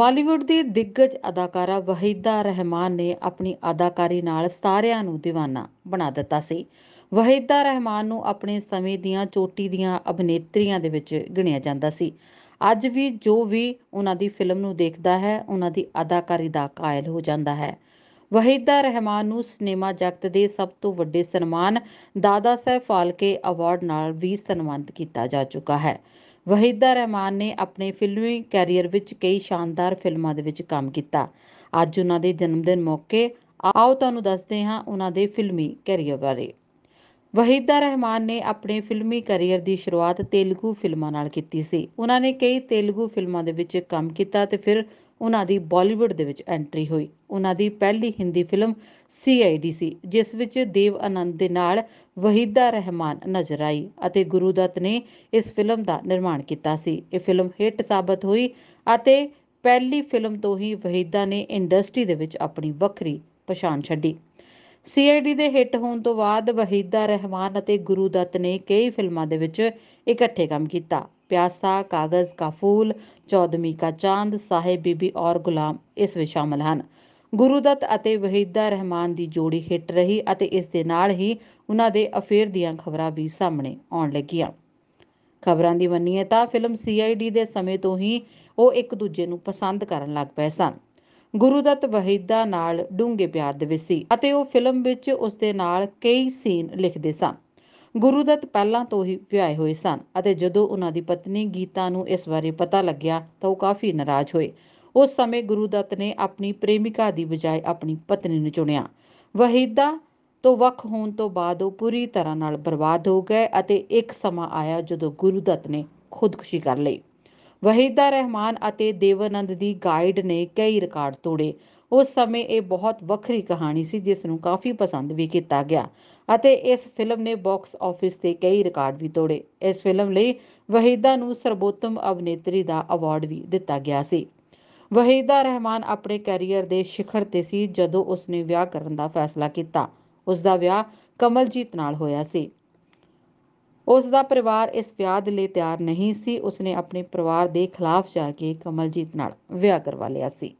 ਬਾਲੀਵੁੱਡ ਦੀ ਦਿੱਗਜ ਅਦਾਕਾਰਾ ਵਹੀਦਾ ਰਹਿਮਾਨ ਨੇ ਆਪਣੀ ਅਦਾਕਾਰੀ ਨਾਲ ਸਾਰਿਆਂ ਨੂੰ دیਵਾਨਾ ਬਣਾ ਦਿੱਤਾ ਸੀ ਵਹੀਦਾ ਰਹਿਮਾਨ ਨੂੰ ਆਪਣੇ ਸਮੇਂ ਦੀਆਂ ਚੋਟੀ ਦੀਆਂ ਅਭਿਨੇਤਰੀਆਂ ਦੇ ਵਿੱਚ ਗਿਣਿਆ ਜਾਂਦਾ ਸੀ ਅੱਜ ਵੀ ਜੋ ਵੀ ਉਹਨਾਂ ਦੀ ਫਿਲਮ ਨੂੰ ਦੇਖਦਾ ਹੈ ਉਹਨਾਂ ਦੀ ਅਦਾਕਾਰੀ ਦਾ ਕਾਇਲ ਹੋ ਜਾਂਦਾ ਹੈ ਵਹੀਦਾ ਰਹਿਮਾਨ ਨੂੰ ਸਿਨੇਮਾ ਜਗਤ ਦੇ ਸਭ ਤੋਂ ਵੱਡੇ ਸਨਮਾਨ ਦਾਦਾ ਸਾਹਿਬ ਫਾਲਕੇ ਅਵਾਰਡ ਨਾਲ ਵੀ ਸਨਮਾਨਿਤ ਕੀਤਾ ਜਾ ਚੁੱਕਾ ਹੈ ਵਹੀਦਾ ਰਹਿਮਾਨ ਨੇ ਆਪਣੇ ਫਿਲਮੀ ਕੈਰੀਅਰ ਵਿੱਚ ਕਈ ਸ਼ਾਨਦਾਰ ਫਿਲਮਾਂ ਦੇ ਵਿੱਚ ਕੰਮ ਕੀਤਾ ਅੱਜ ਉਹਨਾਂ ਦੇ ਜਨਮ ਦਿਨ ਮੌਕੇ ਆਓ ਤੁਹਾਨੂੰ ਦੱਸਦੇ ਹਾਂ ਉਹਨਾਂ ਦੇ ਫਿਲਮੀ ਕੈਰੀਅਰ ਬਾਰੇ ਵਹੀਦਾ ਰਹਿਮਾਨ ਨੇ ਆਪਣੇ ਫਿਲਮੀ ਕੈਰੀਅਰ ਦੀ ਸ਼ੁਰੂਆਤ ਤੇਲਗੂ ਫਿਲਮਾਂ ਨਾਲ ਕੀਤੀ ਸੀ ਉਹਨਾਂ ਨੇ ਕਈ ਤੇਲਗੂ ਫਿਲਮਾਂ ਦੇ ਵਿੱਚ ਕੰਮ ਕੀਤਾ ਤੇ ਫਿਰ ਉਹਨਾਂ ਦੀ ਬਾਲੀਵੁੱਡ ਦੇ ਵਿੱਚ ਐਂਟਰੀ ਹੋਈ ਉਹਨਾਂ ਦੀ ਪਹਿਲੀ ਹਿੰਦੀ ਫਿਲਮ ਸੀਆਈਡੀ ਸੀ ਜਿਸ ਵਿੱਚ ਦੇਵ ਆਨੰਦ ਦੇ ਨਾਲ ਵਹੀਦਾ ਰਹਿਮਾਨ ਨਜ਼ਰ ਆਈ ਅਤੇ ਗੁਰੂਦਤ ਨੇ ਇਸ ਫਿਲਮ ਦਾ ਨਿਰਮਾਣ ਕੀਤਾ ਸੀ ਇਹ ਫਿਲਮ ਹਿੱਟ ਸਾਬਤ ਹੋਈ ਅਤੇ ਪਹਿਲੀ ਫਿਲਮ ਤੋਂ ਹੀ ਵਹੀਦਾ ਨੇ ਇੰਡਸਟਰੀ ਦੇ ਵਿੱਚ ਆਪਣੀ ਵੱਖਰੀ ਪਛਾਣ ਛੱਡੀ ਸੀਆਈਡੀ ਦੇ ਹਿੱਟ ਹੋਣ ਤੋਂ ਬਾਅਦ ਵਹੀਦਾ ਰਹਿਮਾਨ ਅਤੇ ਗੁਰੂ ਦੱਤ ਨੇ ਕਈ ਫਿਲਮਾਂ ਦੇ ਵਿੱਚ ਇਕੱਠੇ ਕੰਮ ਕੀਤਾ ਪਿਆਸਾ ਕਾਗਜ਼ ਕਾ ਫੂਲ ਚੌਦਮੀ ਕਾ ਚਾਂਦ ਸਾਹਿਬ ਬੀਬੀ ਔਰ ਗੁਲਾਮ ਇਸ ਵਿੱਚ ਸ਼ਾਮਲ ਹਨ ਗੁਰੂ ਦੱਤ ਅਤੇ ਵਹੀਦਾ ਰਹਿਮਾਨ ਦੀ ਜੋੜੀ ਹਿੱਟ ਰਹੀ ਅਤੇ ਇਸ ਦੇ ਨਾਲ ਹੀ ਉਹਨਾਂ ਦੇ ਅਫੇਅਰ ਦੀਆਂ ਖਬਰਾਂ ਵੀ ਸਾਹਮਣੇ ਆਉਣ ਲੱਗੀਆਂ ਖਬਰਾਂ ਦੀ ਮੰਨੀਏ ਤਾਂ ਫਿਲਮ ਸੀਆਈਡੀ ਦੇ ਸਮੇਂ ਤੋਂ ਹੀ ਉਹ ਇੱਕ ਦੂਜੇ ਨੂੰ ਪਸੰਦ ਕਰਨ ਲੱਗ ਪਏ ਸਨ ਗੁਰੂਦਤ ਵਹੀਦਾ ਨਾਲ ਡੂੰਘੇ ਪਿਆਰ ਦੇ ਵਿੱਚ ਸੀ ਅਤੇ ਉਹ ਫਿਲਮ ਵਿੱਚ ਉਸ ਦੇ ਨਾਲ ਕਈ ਸੀਨ ਲਿਖਦੇ ਸਨ ਗੁਰੂਦਤ ਪਹਿਲਾਂ ਤੋਂ ਹੀ ਵਿਆਹੇ ਹੋਏ ਸਨ ਅਤੇ ਜਦੋਂ ਉਹਨਾਂ ਦੀ ਪਤਨੀ ਗੀਤਾ ਨੂੰ ਇਸ ਬਾਰੇ ਪਤਾ ਲੱਗਿਆ ਤਾਂ ਉਹ ਕਾਫੀ ਨਾਰਾਜ਼ ਹੋਏ ਉਸ ਸਮੇਂ ਗੁਰੂਦਤ ਨੇ ਆਪਣੀ ਪ੍ਰੇਮਿਕਾ ਦੀ ਬਜਾਏ ਆਪਣੀ ਪਤਨੀ ਨੂੰ ਚੁਣਿਆ ਵਹੀਦਾ ਤੋਂ ਵੱਖ ਹੋਣ ਤੋਂ ਬਾਅਦ ਉਹ ਪੂਰੀ ਤਰ੍ਹਾਂ ਨਾਲ ਬਰਬਾਦ ਹੋ ਗਏ ਅਤੇ ਇੱਕ ਸਮਾਂ ਆਇਆ ਜਦੋਂ ਗੁਰੂਦਤ ਨੇ ਖੁਦਕੁਸ਼ੀ ਕਰ ਲਈ ਵਹੀਦਾ ਰਹਿਮਾਨ ਅਤੇ ਦੇਵਨੰਦ ਦੀ ਗਾਈਡ ਨੇ ਕਈ ਰਿਕਾਰਡ ਤੋੜੇ ਉਸ ਸਮੇਂ ਇਹ ਬਹੁਤ ਵੱਖਰੀ ਕਹਾਣੀ ਸੀ ਜਿਸ ਨੂੰ ਕਾਫੀ ਪਸੰਦ ਵੀ ਕੀਤਾ ਗਿਆ ਅਤੇ ਇਸ ਫਿਲਮ ਨੇ ਬਾਕਸ ਆਫਿਸ ਤੇ ਕਈ ਰਿਕਾਰਡ ਵੀ ਤੋੜੇ ਇਸ ਫਿਲਮ ਲਈ ਵਹੀਦਾ ਨੂੰ ਸਰਬੋਤਮ ਅਭਿਨੇਤਰੀ ਦਾ ਅਵਾਰਡ ਵੀ ਦਿੱਤਾ ਗਿਆ ਸੀ ਵਹੀਦਾ ਰਹਿਮਾਨ ਆਪਣੇ ਕੈਰੀਅਰ ਦੇ ਸਿਖਰ ਤੇ ਸੀ ਜਦੋਂ ਉਸਨੇ ਵਿਆਹ ਕਰਨ ਦਾ ਫੈਸਲਾ ਕੀਤਾ ਉਸ ਦਾ ਵਿਆਹ ਕਮਲਜੀਤ ਨਾਲ ਹੋਇਆ ਸੀ ਉਸ ਦਾ ਪਰਿਵਾਰ ਇਸ ਵਿਆਹ ਦੇ ਲਈ ਤਿਆਰ ਨਹੀਂ ਸੀ ਉਸਨੇ ਆਪਣੇ ਪਰਿਵਾਰ ਦੇ ਖਿਲਾਫ ਜਾ ਕੇ ਕਮਲਜੀਤ ਨਾਲ ਵਿਆਹ ਕਰਵਾ ਲਿਆ ਸੀ